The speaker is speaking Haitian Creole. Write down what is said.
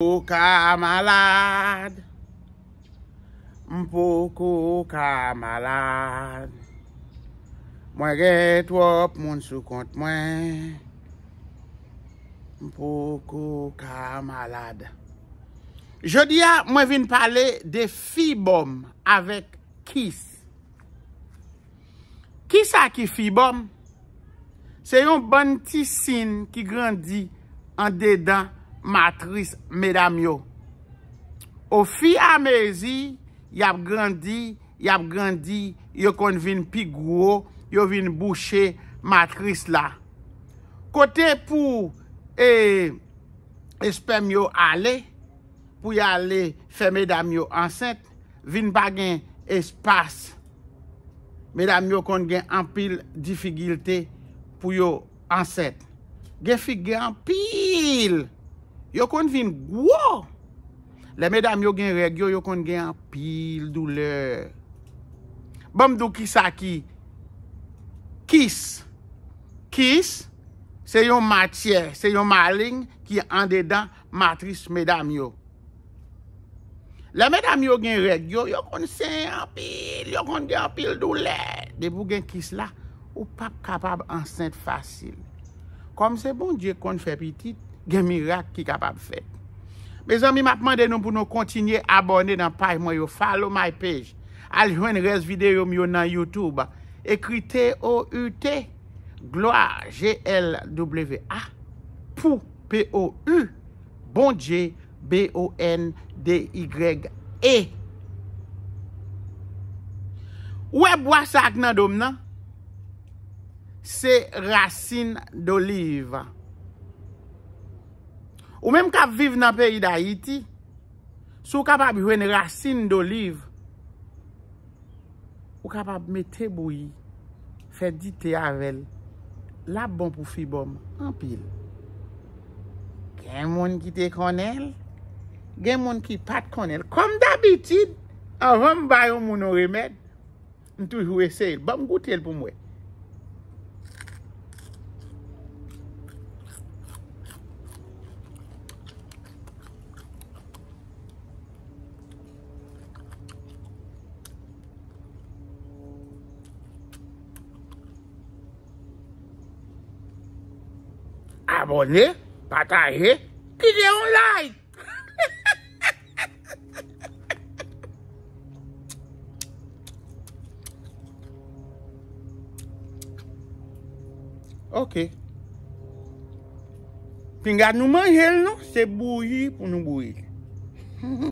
Mpou kou ka malade Mpou kou ka malade Mwen gen twop moun sou kont mwen Mpou kou ka malade Jodia mwen vin pale de fi bom avek kis Kisa ki fi bom? Se yon ban ti sin ki grandi an dedan matris mèdam yo. Ou fi amezi, yap grandi, yap grandi, yo kon vin pigwo, yo vin bouchè matris la. Kote pou espèm yo ale, pou yale fè mèdam yo ansèt, vin bagen espas. Mèdam yo kon gen anpil difigilte pou yo ansèt. Gè figè anpil! yo kon vin gwo le medam yo gen regyo yo kon gen pil doler bom do kisa ki kis kis se yon matye, se yon maling ki an dedan matris medam yo le medam yo gen regyo yo kon sen yon pil yo kon gen pil doler de pou gen kis la ou pa kapab ansen fasil kom se bon je kon fe pitit Gen mirak ki kapap fè. Bez an mi map mande nou pou nou kontinye abone nan paye mwen yo. Follow my page. Aljwen res videyo mwen yo nan YouTube. Ekri T-O-U-T. Gloire. G-L-W-A. Pou. P-O-U. Bonje. B-O-N-D-Y-E. Ouè boas ak nan dom nan? Se rasin do liv an. Ou menm kap vive nan peyi da iti, sou kapab ywen raseen do liv, ou kapab me te bouyi, fe di te avel, la bon pou fi bom, an pil. Gen moun ki te konel, gen moun ki pat konel, kom dabitid, an vèm bayon moun o remèd, ntouj wè sey, bom goutel pou mwè. Abonè, patayè, ki dè yon like! Ok. Pingat nou man jè lè nou, se bou yè pou nou bou yè.